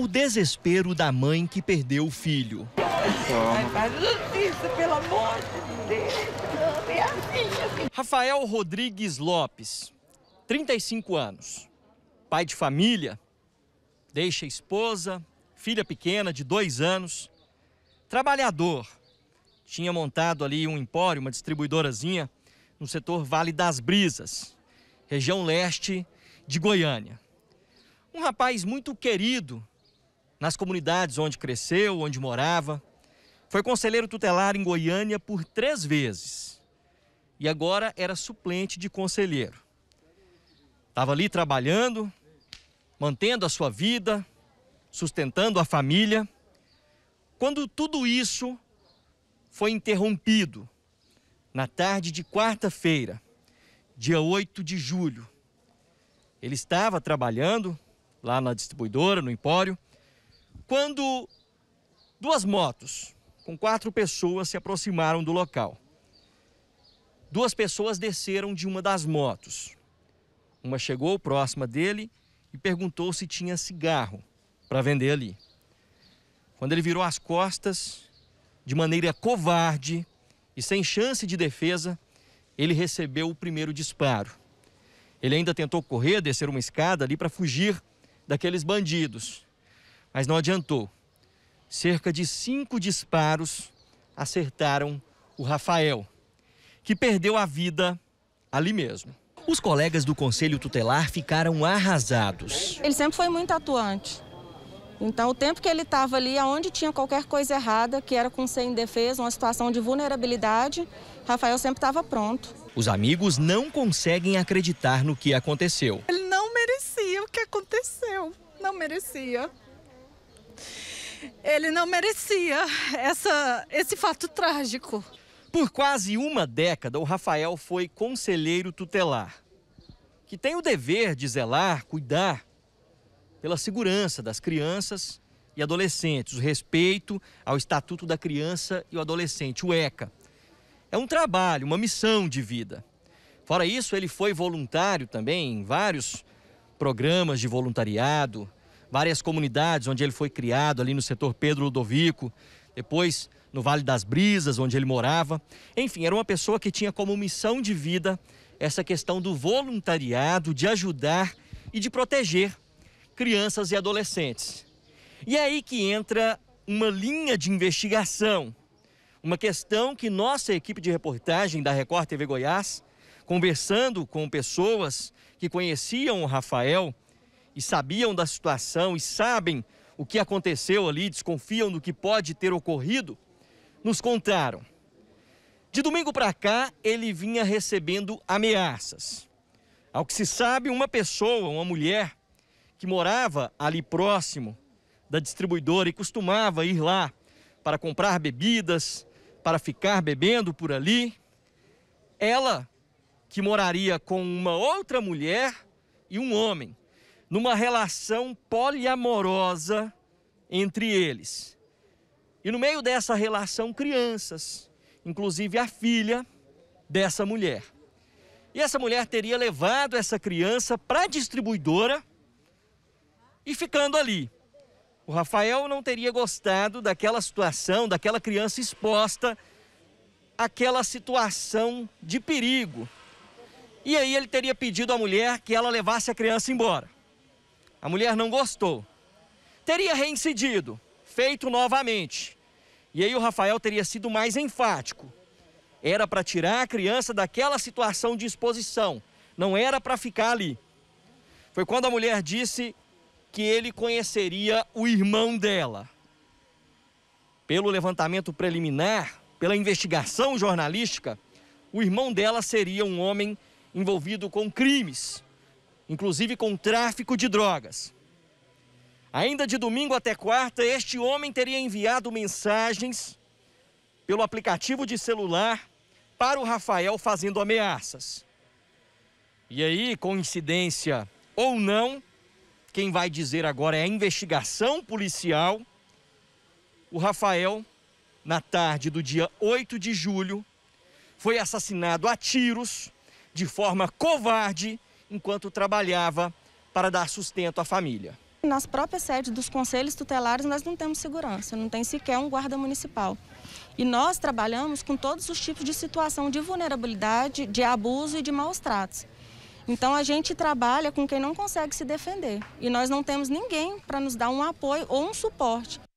o desespero da mãe que perdeu o filho. É assim. Rafael Rodrigues Lopes, 35 anos, pai de família, deixa esposa, filha pequena de dois anos, trabalhador. Tinha montado ali um empório, uma distribuidorazinha, no setor Vale das Brisas, região leste de Goiânia. Um rapaz muito querido nas comunidades onde cresceu, onde morava. Foi conselheiro tutelar em Goiânia por três vezes e agora era suplente de conselheiro. Estava ali trabalhando, mantendo a sua vida, sustentando a família. Quando tudo isso foi interrompido na tarde de quarta-feira, dia 8 de julho, ele estava trabalhando lá na distribuidora, no empório, quando duas motos com quatro pessoas se aproximaram do local. Duas pessoas desceram de uma das motos. Uma chegou próxima dele e perguntou se tinha cigarro para vender ali. Quando ele virou as costas, de maneira covarde e sem chance de defesa, ele recebeu o primeiro disparo. Ele ainda tentou correr, descer uma escada ali para fugir daqueles bandidos mas não adiantou. Cerca de cinco disparos acertaram o Rafael, que perdeu a vida ali mesmo. Os colegas do Conselho Tutelar ficaram arrasados. Ele sempre foi muito atuante. Então, o tempo que ele estava ali, aonde tinha qualquer coisa errada, que era com ser indefeso, uma situação de vulnerabilidade, Rafael sempre estava pronto. Os amigos não conseguem acreditar no que aconteceu. Ele não merecia o que aconteceu. Não merecia. Ele não merecia essa, esse fato trágico. Por quase uma década, o Rafael foi conselheiro tutelar, que tem o dever de zelar, cuidar pela segurança das crianças e adolescentes, o respeito ao Estatuto da Criança e o Adolescente, o ECA. É um trabalho, uma missão de vida. Fora isso, ele foi voluntário também em vários programas de voluntariado, várias comunidades onde ele foi criado, ali no setor Pedro Ludovico, depois no Vale das Brisas, onde ele morava. Enfim, era uma pessoa que tinha como missão de vida essa questão do voluntariado, de ajudar e de proteger crianças e adolescentes. E é aí que entra uma linha de investigação, uma questão que nossa equipe de reportagem da Record TV Goiás, conversando com pessoas que conheciam o Rafael, e sabiam da situação e sabem o que aconteceu ali, desconfiam do que pode ter ocorrido, nos contaram. De domingo para cá, ele vinha recebendo ameaças. Ao que se sabe, uma pessoa, uma mulher, que morava ali próximo da distribuidora e costumava ir lá para comprar bebidas, para ficar bebendo por ali, ela, que moraria com uma outra mulher e um homem, numa relação poliamorosa entre eles. E no meio dessa relação, crianças, inclusive a filha dessa mulher. E essa mulher teria levado essa criança para a distribuidora e ficando ali. O Rafael não teria gostado daquela situação, daquela criança exposta àquela situação de perigo. E aí ele teria pedido à mulher que ela levasse a criança embora. A mulher não gostou. Teria reincidido, feito novamente. E aí o Rafael teria sido mais enfático. Era para tirar a criança daquela situação de exposição, não era para ficar ali. Foi quando a mulher disse que ele conheceria o irmão dela. Pelo levantamento preliminar, pela investigação jornalística, o irmão dela seria um homem envolvido com crimes inclusive com tráfico de drogas. Ainda de domingo até quarta, este homem teria enviado mensagens pelo aplicativo de celular para o Rafael fazendo ameaças. E aí, coincidência ou não, quem vai dizer agora é a investigação policial. O Rafael, na tarde do dia 8 de julho, foi assassinado a tiros de forma covarde enquanto trabalhava para dar sustento à família. Nas próprias sedes dos conselhos tutelares, nós não temos segurança, não tem sequer um guarda municipal. E nós trabalhamos com todos os tipos de situação de vulnerabilidade, de abuso e de maus tratos. Então a gente trabalha com quem não consegue se defender e nós não temos ninguém para nos dar um apoio ou um suporte.